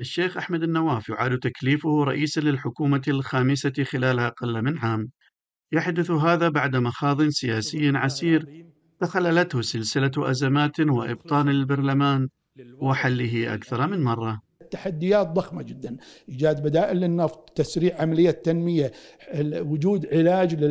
الشيخ أحمد النواف يعاد تكليفه رئيسا للحكومة الخامسة خلال أقل من عام يحدث هذا بعد مخاض سياسي عسير تخللته سلسلة أزمات وإبطان البرلمان وحله أكثر من مرة تحديات ضخمه جدا ايجاد بدائل للنفط تسريع عمليه تنميه وجود علاج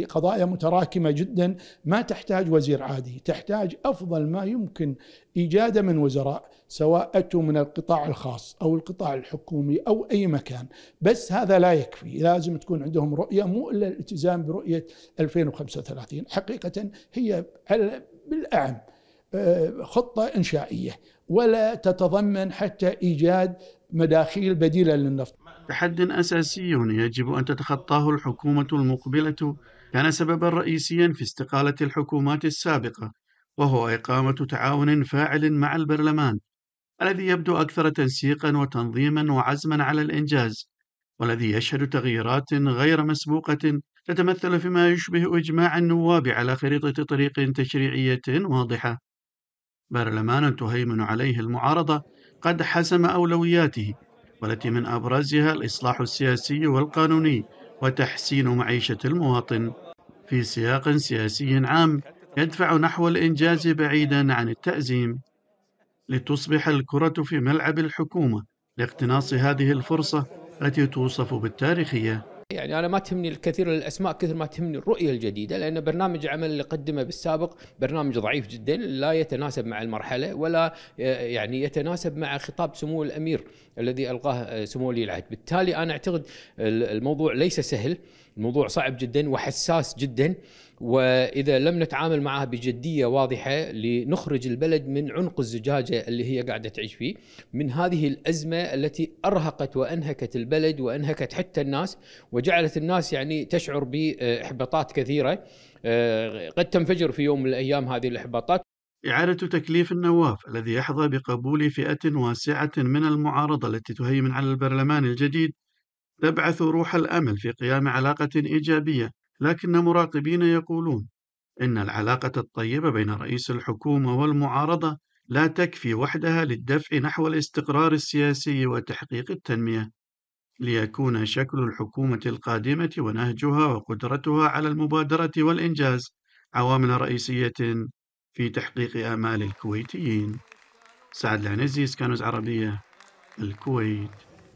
لقضايا متراكمه جدا ما تحتاج وزير عادي تحتاج افضل ما يمكن ايجاده من وزراء سواء اتوا من القطاع الخاص او القطاع الحكومي او اي مكان بس هذا لا يكفي لازم تكون عندهم رؤيه مو الا الالتزام برؤيه 2035 حقيقه هي بالاعم خطة إنشائية ولا تتضمن حتى إيجاد مداخيل بديلة للنفط تحد أساسي يجب أن تتخطاه الحكومة المقبلة كان سببا رئيسيا في استقالة الحكومات السابقة وهو إقامة تعاون فاعل مع البرلمان الذي يبدو أكثر تنسيقا وتنظيما وعزما على الإنجاز والذي يشهد تغييرات غير مسبوقة تتمثل فيما يشبه إجماع النواب على خريطة طريق تشريعية واضحة برلمان تهيمن عليه المعارضة قد حسم أولوياته والتي من أبرزها الإصلاح السياسي والقانوني وتحسين معيشة المواطن في سياق سياسي عام يدفع نحو الإنجاز بعيدا عن التأزيم لتصبح الكرة في ملعب الحكومة لاقتناص هذه الفرصة التي توصف بالتاريخية يعني انا ما تهمني الكثير من الاسماء كثر ما تهمني الرؤيه الجديده لان برنامج العمل اللي قدمه بالسابق برنامج ضعيف جدا لا يتناسب مع المرحله ولا آه، يعني يتناسب مع خطاب سمو الامير الذي القاه آه، سمو ولي العهد، بالتالي انا اعتقد الموضوع ليس سهل الموضوع صعب جدا وحساس جدا واذا لم نتعامل معها بجديه واضحه لنخرج البلد من عنق الزجاجه اللي هي قاعده تعيش فيه من هذه الازمه التي ارهقت وانهكت البلد وانهكت حتى الناس وجعلت الناس يعني تشعر باحباطات كثيره آه، قد تنفجر في يوم من الايام هذه الاحباطات إعادة تكليف النواف الذي يحظى بقبول فئة واسعة من المعارضة التي تهيمن على البرلمان الجديد تبعث روح الأمل في قيام علاقة إيجابية لكن مراقبين يقولون إن العلاقة الطيبة بين رئيس الحكومة والمعارضة لا تكفي وحدها للدفع نحو الاستقرار السياسي وتحقيق التنمية ليكون شكل الحكومة القادمة ونهجها وقدرتها على المبادرة والإنجاز عوامل رئيسية في تحقيق آمال الكويتيين سعد العنزي سكانوز عربية الكويت